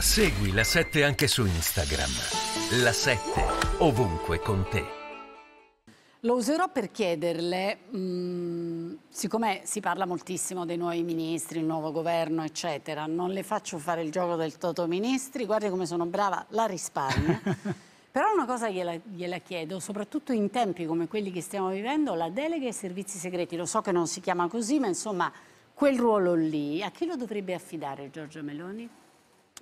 Segui la 7 anche su Instagram. La 7 ovunque con te. Lo userò per chiederle, mh, mm, siccome si parla moltissimo dei nuovi ministri, il nuovo governo, eccetera, non le faccio fare il gioco del Toto Ministri, guardi come sono brava, la risparmio. Però una cosa gliela, gliela, chiedo, soprattutto in tempi come quelli che stiamo vivendo, la delega ai servizi segreti, lo so che non si chiama così, ma insomma quel ruolo lì, a chi lo dovrebbe affidare Giorgio Meloni?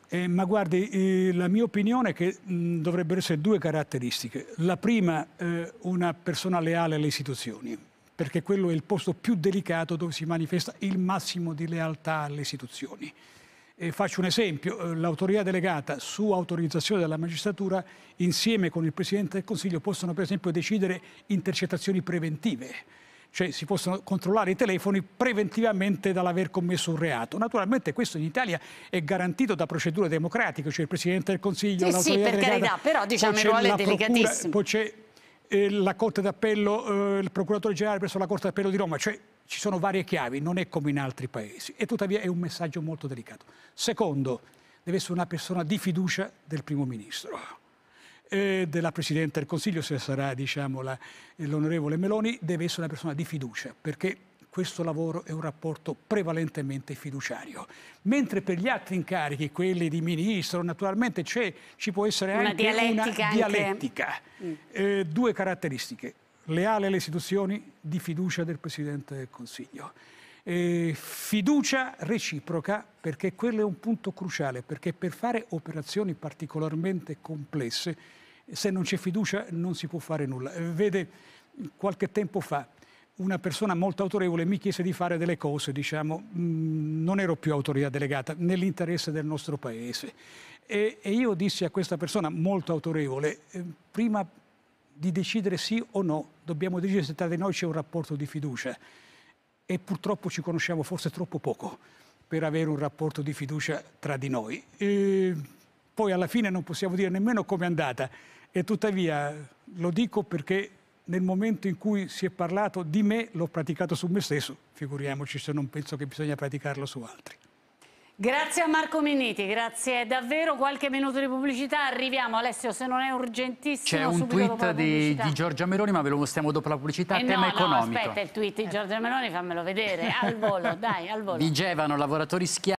Eh, ma guardi, eh, la mia opinione è che mh, dovrebbero essere due caratteristiche. La prima, eh, una persona leale alle istituzioni, perché quello è il posto più delicato dove si manifesta il massimo di lealtà alle istituzioni. E faccio un esempio, eh, l'autorità delegata su autorizzazione della magistratura insieme con il Presidente del Consiglio possono per esempio decidere intercettazioni preventive cioè si possono controllare i telefoni preventivamente dall'aver commesso un reato. Naturalmente questo in Italia è garantito da procedure democratiche, cioè il Presidente del Consiglio, sì, l'autorità Sì, per carità, però diciamo il ruolo è delicatissimo. Procura, poi c'è eh, la Corte d'Appello, eh, il Procuratore Generale presso la Corte d'Appello di Roma, cioè ci sono varie chiavi, non è come in altri paesi e tuttavia è un messaggio molto delicato. Secondo, deve essere una persona di fiducia del Primo Ministro eh, della Presidente del Consiglio, se sarà diciamo, l'onorevole Meloni, deve essere una persona di fiducia, perché questo lavoro è un rapporto prevalentemente fiduciario. Mentre per gli altri incarichi, quelli di ministro, naturalmente ci può essere una anche dialettica una dialettica. Mm. Eh, due caratteristiche, leale alle istituzioni, di fiducia del Presidente del Consiglio fiducia reciproca, perché quello è un punto cruciale, perché per fare operazioni particolarmente complesse, se non c'è fiducia non si può fare nulla. Vede, qualche tempo fa una persona molto autorevole mi chiese di fare delle cose, diciamo, mm, non ero più autorità delegata, nell'interesse del nostro paese. E, e, io dissi a questa persona molto autorevole, eh, prima di decidere sì o no, dobbiamo decidere se tra di noi c'è un rapporto di fiducia e purtroppo ci conosciamo forse troppo poco per avere un rapporto di fiducia tra di noi. E poi alla fine non possiamo dire nemmeno come è andata e tuttavia lo dico perché nel momento in cui si è parlato di me l'ho praticato su me stesso, figuriamoci se non penso che bisogna praticarlo su altri. Grazie a Marco Minniti, grazie davvero. Qualche minuto di pubblicità, arriviamo. Alessio, se non è urgentissimo, C'è un tweet di, di, Giorgia Meloni, ma ve lo mostriamo dopo la pubblicità, eh tema no, economico. No, aspetta il tweet di Giorgia Meloni, fammelo vedere, al volo, dai, al volo. Vigevano lavoratori schiavi.